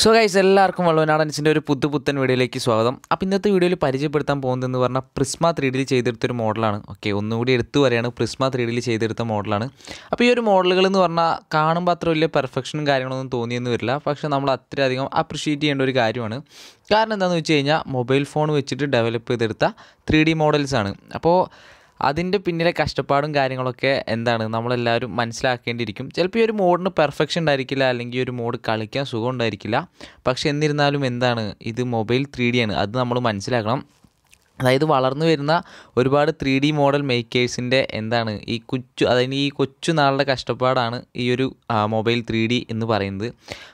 so guys എല്ലാവർക്കും വള്ളവനാടൻസിൻ്റെ ഒരു പുതു പുത്തൻ വീഡിയോയിലേക്ക് സ്വാഗതം അപ്പോൾ ഇന്നത്തെ വീഡിയോയിൽ പരിചയപ്പെടുത്താൻ പോകുന്നതെന്ന് പറഞ്ഞാൽ പ്രിസ്മ ത്രീ ഡിയിൽ ചെയ്തെടുത്തൊരു മോഡലാണ് ഓക്കെ ഒന്നുകൂടി എടുത്തു വരെയാണ് പ്രിസ്മ ത്രീ ഡിയിൽ ചെയ്തെടുത്ത മോഡലാണ് അപ്പോൾ ഈ ഒരു മോഡലുകൾ എന്ന് പറഞ്ഞാൽ കാണുമ്പോൾ അത്ര വലിയ പെർഫെക്ഷനും കാര്യങ്ങളൊന്നും തോന്നിയെന്ന് വരില്ല പക്ഷേ നമ്മൾ അത്രയധികം അപ്രിഷ്യേറ്റ് ചെയ്യേണ്ട ഒരു കാര്യമാണ് കാരണം എന്താണെന്ന് വെച്ച് കഴിഞ്ഞാൽ മൊബൈൽ ഫോൺ വെച്ചിട്ട് ഡെവലപ്പ് ചെയ്തെടുത്ത ത്രീ ഡി മോഡൽസാണ് അപ്പോൾ അതിൻ്റെ പിന്നിലെ കഷ്ടപ്പാടും കാര്യങ്ങളൊക്കെ എന്താണ് നമ്മളെല്ലാവരും മനസ്സിലാക്കേണ്ടിയിരിക്കും ചിലപ്പോൾ ഈ ഒരു മോഡിന് പെർഫെക്ഷൻ ഉണ്ടായിരിക്കില്ല അല്ലെങ്കിൽ ഒരു മോഡ് കളിക്കാൻ സുഖം ഉണ്ടായിരിക്കില്ല പക്ഷേ എന്നിരുന്നാലും എന്താണ് ഇത് മൊബൈൽ ത്രീ ആണ് അത് നമ്മൾ മനസ്സിലാക്കണം അതായത് വളർന്നു വരുന്ന ഒരുപാട് ത്രീ ഡി മോഡൽ മേക്കേഴ്സിൻ്റെ എന്താണ് ഈ കൊച്ചു അതായത് ഈ കൊച്ചു നാളുടെ കഷ്ടപ്പാടാണ് ഈ ഒരു മൊബൈൽ ത്രീ ഡി എന്ന് പറയുന്നത്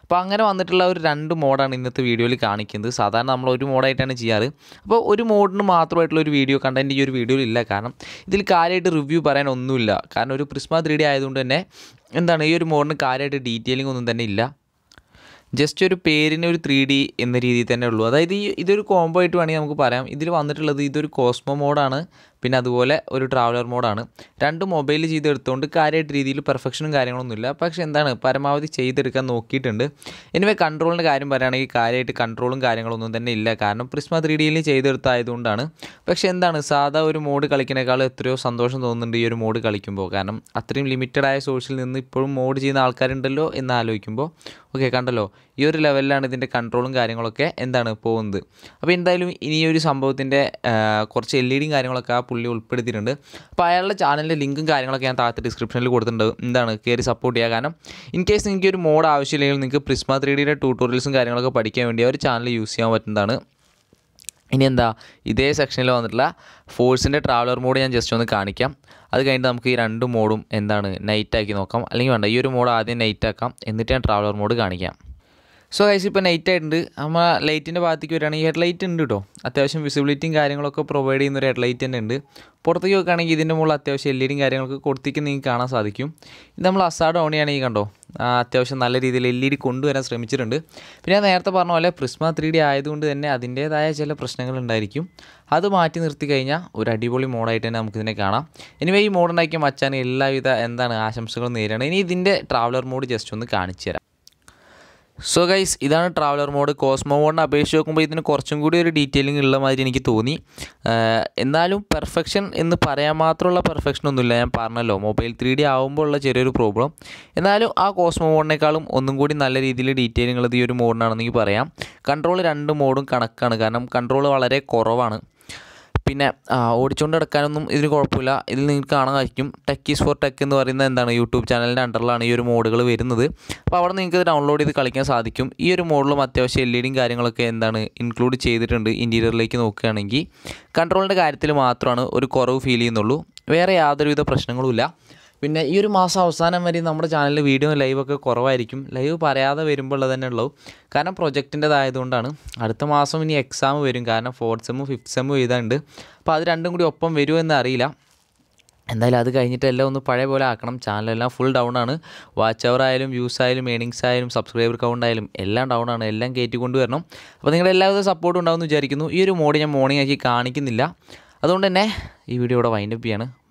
അപ്പോൾ അങ്ങനെ വന്നിട്ടുള്ള ഒരു രണ്ട് മോഡാണ് ഇന്നത്തെ വീഡിയോയിൽ കാണിക്കുന്നത് സാധാരണ നമ്മൾ ഒരു മോഡായിട്ടാണ് ചെയ്യാറ് അപ്പോൾ ഒരു മോഡിന് മാത്രമായിട്ടുള്ള ഒരു വീഡിയോ കണ്ടൻറ്റ് ഈ ഒരു വീഡിയോയിൽ ഇല്ല കാരണം ഇതിൽ കാര്യമായിട്ട് റിവ്യൂ പറയാൻ ഒന്നുമില്ല കാരണം ഒരു പ്രിസ്മ ത്രീ ഡി ആയതുകൊണ്ട് തന്നെ എന്താണ് ഈ ഒരു മോഡിന് കാര്യമായിട്ട് ഡീറ്റെയിലിംഗ് ഒന്നും തന്നെ ഇല്ല ജസ്റ്റ് ഒരു പേരിന് ഒരു ത്രീ ഡി എന്ന രീതിയിൽ തന്നെ ഉള്ളൂ അതായത് ഈ ഇതൊരു കോംബോ ആയിട്ട് വേണമെങ്കിൽ നമുക്ക് പറയാം ഇതിൽ വന്നിട്ടുള്ളത് ഇതൊരു കോസ്മോ മോഡാണ് പിന്നെ അതുപോലെ ഒരു ട്രാവലർ മോഡാണ് രണ്ട് മൊബൈൽ ചെയ്തെടുത്തുകൊണ്ട് കാര്യമായിട്ട് രീതിയിൽ പെർഫെക്ഷനും കാര്യങ്ങളൊന്നുമില്ല പക്ഷെ എന്താണ് പരമാവധി ചെയ്തെടുക്കാൻ നോക്കിയിട്ടുണ്ട് എനിവേ കൺട്രോളിൻ്റെ കാര്യം പറയുകയാണെങ്കിൽ കാര്യമായിട്ട് കൺട്രോളും കാര്യങ്ങളൊന്നും തന്നെ ഇല്ല കാരണം പ്രിസ്മ ത്രീ ഡിയിൽ ചെയ്തെടുത്തായതുകൊണ്ടാണ് പക്ഷേ എന്താണ് സാധാ ഒരു മോഡ് കളിക്കുന്നേക്കാൾ എത്രയോ സന്തോഷം തോന്നുന്നുണ്ട് ഈ ഒരു മോഡ് കളിക്കുമ്പോൾ കാരണം അത്രയും ലിമിറ്റഡായ സോഴ്സിൽ നിന്ന് ഇപ്പോഴും മോഡ് ചെയ്യുന്ന ആൾക്കാരുണ്ടല്ലോ എന്ന് ആലോചിക്കുമ്പോൾ ഓക്കെ കണ്ടല്ലോ ഈ ഒരു ലെവലിലാണ് ഇതിൻ്റെ കൺട്രോളും കാര്യങ്ങളൊക്കെ എന്താണ് പോകുന്നത് അപ്പോൾ എന്തായാലും ഇനി ഒരു സംഭവത്തിൻ്റെ കുറച്ച് എൽ ഇ ഡിയും കാര്യങ്ങളൊക്കെ ആ പുള്ളി ഉൾപ്പെടുത്തിയിട്ടുണ്ട് അപ്പോൾ അയാളുടെ ചാനലിൻ്റെ ലിങ്കും കാര്യങ്ങളൊക്കെ ഞാൻ താഴത്തെ ഡിസ്ക്രിപ്ഷനിൽ കൊടുത്തിട്ടുണ്ട് എന്താണ് കയറി സപ്പോർട്ട് ചെയ്യുക കാരണം ഇൻ കേസ് നിങ്ങൾക്ക് ഒരു മോഡ് ആവശ്യമില്ലെങ്കിൽ നിങ്ങൾക്ക് പ്രിസ്മ ത്രീ ഡിയുടെ ട്യൂട്ടോറിയൽസും കാര്യങ്ങളൊക്കെ പഠിക്കാൻ വേണ്ടി ആ ഒരു ചാനൽ യൂസ് ചെയ്യാൻ പറ്റുന്നതാണ് ഇനി എന്താ ഇതേ സെക്ഷനിൽ വന്നിട്ടുള്ള ഫോഴ്സിൻ്റെ ട്രാവലർ മോഡ് ഞാൻ ജസ്റ്റ് ഒന്ന് കാണിക്കാം അത് കഴിഞ്ഞിട്ട് നമുക്ക് ഈ രണ്ട് മോഡും എന്താണ് നൈറ്റാക്കി നോക്കാം അല്ലെങ്കിൽ വേണ്ട ഈ ഒരു മോഡ് ആദ്യം നൈറ്റാക്കാം എന്നിട്ട് ഞാൻ ട്രാവലർ മോഡ് കാണിക്കാം സോ ഗൈസ് ഇപ്പോൾ നൈറ്റ് ആയിട്ടുണ്ട് നമ്മൾ ലൈറ്റിൻ്റെ ഭാഗത്തേക്ക് വരികയാണെങ്കിൽ ഹെഡ് ലൈറ്റ് ഉണ്ട് കേട്ടോ അത്യാവശ്യം വിസിബിലിറ്റിയും കാര്യങ്ങളൊക്കെ പ്രൊവൈഡ് ചെയ്യുന്ന ഒരു ഹെഡ് ലൈറ്റ് തന്നെ ഉണ്ട് പുറത്തേക്ക് നോക്കുകയാണെങ്കിൽ ഇതിൻ്റെ മുകളിൽ അത്യാവശ്യം എൽ ഇ ഡിയും കാര്യങ്ങളൊക്കെ കൊടുത്തേക്ക് നിങ്ങൾക്ക് കാണാൻ സാധിക്കും ഇത് നമ്മൾ അസാഡ് ഓൺ ചെയ്യണമെങ്കിൽ കണ്ടോ അത്യാവശ്യം നല്ല രീതിയിൽ എൽ ഇ ഡി കൊണ്ടുവരാൻ ശ്രമിച്ചിട്ടുണ്ട് പിന്നെ നേരത്തെ പറഞ്ഞ പോലെ പ്രിസ്മ ത്രീ ഡി ആയതുകൊണ്ട് തന്നെ അതിൻ്റേതായ ചില പ്രശ്നങ്ങൾ ഉണ്ടായിരിക്കും അത് മാറ്റി നിർത്തി കഴിഞ്ഞാൽ ഒരു അടിപൊളി മോഡായിട്ട് തന്നെ നമുക്കിതിനെ കാണാം എനിവേ ഈ മോഡുണ്ടാക്കിയ മച്ചാൻ എല്ലാവിധ എന്താണ് ആശംസകളും നേരിടണം ഇനി ഇതിൻ്റെ ട്രാവലർ മോഡ് ജസ്റ്റ് ഒന്ന് കാണിച്ചു തരാം സോ ഗൈസ് ഇതാണ് ട്രാവലർ മോഡ് കോസ്മോ മോഡിനെ അപേക്ഷിച്ച് നോക്കുമ്പോൾ ഇതിന് കുറച്ചും കൂടി ഒരു ഡീറ്റെയിലിംഗ് ഉള്ള മാതിരി എനിക്ക് തോന്നി എന്നാലും പെർഫെക്ഷൻ എന്ന് പറയാൻ മാത്രമുള്ള പെർഫെക്ഷൻ ഒന്നുമില്ല ഞാൻ പറഞ്ഞല്ലോ മൊബൈൽ ത്രീ ഡി ആകുമ്പോൾ ഉള്ള ചെറിയൊരു പ്രോബ്ലം എന്നാലും ആ കോസ്മോ മോഡിനേക്കാളും ഒന്നും കൂടി നല്ല രീതിയിൽ ഡീറ്റെയിലിംഗ് ഉള്ളത് ഈ ഒരു മോഡിനാണെന്ന് എനിക്ക് പറയാം കൺട്രോൾ രണ്ട് മോഡും കണക്കാണ് കാരണം കൺട്രോൾ വളരെ കുറവാണ് പിന്നെ ഓടിച്ചുകൊണ്ട് നടക്കാനൊന്നും ഇതിന് കുഴപ്പമില്ല ഇതിൽ നിങ്ങൾക്ക് കാണാൻ കഴിക്കും ടെക് ഈസ് ഫോർ ടെക് എന്ന് പറയുന്ന എന്താണ് യൂട്യൂബ് ചാനലിൻ്റെ അണ്ടറിലാണ് ഈ ഒരു മോഡുകൾ വരുന്നത് അപ്പോൾ അവിടെ നിങ്ങൾക്ക് ഡൗൺലോഡ് ചെയ്ത് കളിക്കാൻ സാധിക്കും ഈ ഒരു മോഡലും അത്യാവശ്യം എൽ ഇ e ഡിയും കാര്യങ്ങളൊക്കെ എന്താണ് ഇൻക്ലൂഡ് ചെയ്തിട്ടുണ്ട് ഇൻറ്റീരിയറിലേക്ക് നോക്കുകയാണെങ്കിൽ കൺട്രോളിൻ്റെ കാര്യത്തിൽ മാത്രമാണ് ഒരു കുറവ് ഫീൽ ചെയ്യുന്നുള്ളൂ വേറെ യാതൊരുവിധ പ്രശ്നങ്ങളുമില്ല പിന്നെ ഈ ഒരു മാസം അവസാനം വരെ നമ്മുടെ ചാനലിൽ വീഡിയോ ലൈവൊക്കെ കുറവായിരിക്കും ലൈവ് പറയാതെ വരുമ്പോൾ തന്നെ ഉള്ളൂ കാരണം പ്രൊജക്റ്റിൻ്റെതായതുകൊണ്ടാണ് അടുത്ത മാസം ഇനി എക്സാം വരും കാരണം ഫോർത്ത് സെമ്മും ഫിഫ്ത്ത് സെമ്മും എഴുതാണ്ട് അപ്പോൾ അത് രണ്ടും കൂടി ഒപ്പം വരുമോ എന്നറിയില്ല എന്തായാലും അത് കഴിഞ്ഞിട്ട് എല്ലാം ഒന്ന് പഴയ പോലെ ആക്കണം ചാനലെല്ലാം ഫുൾ ഡൗൺ ആണ് വാച്ച് അവർ ആയാലും വ്യൂസ് ആയാലും ഏണിങ്സ് ആയാലും സബ്സ്ക്രൈബർ കൗണ്ട് ആയാലും എല്ലാം ഡൗൺ ആണ് എല്ലാം കയറ്റി കൊണ്ടുവരണം അപ്പോൾ നിങ്ങളുടെ എല്ലാവിധ സപ്പോർട്ടും ഉണ്ടാവും എന്ന് വിചാരിക്കുന്നു ഈ ഒരു മോഡ് ഞാൻ മോർണിംഗ് ആക്കി കാണിക്കുന്നില്ല അതുകൊണ്ട് തന്നെ ഈ വീഡിയോ ഇവിടെ വൈൻഡപ്പ് ചെയ്യാണ്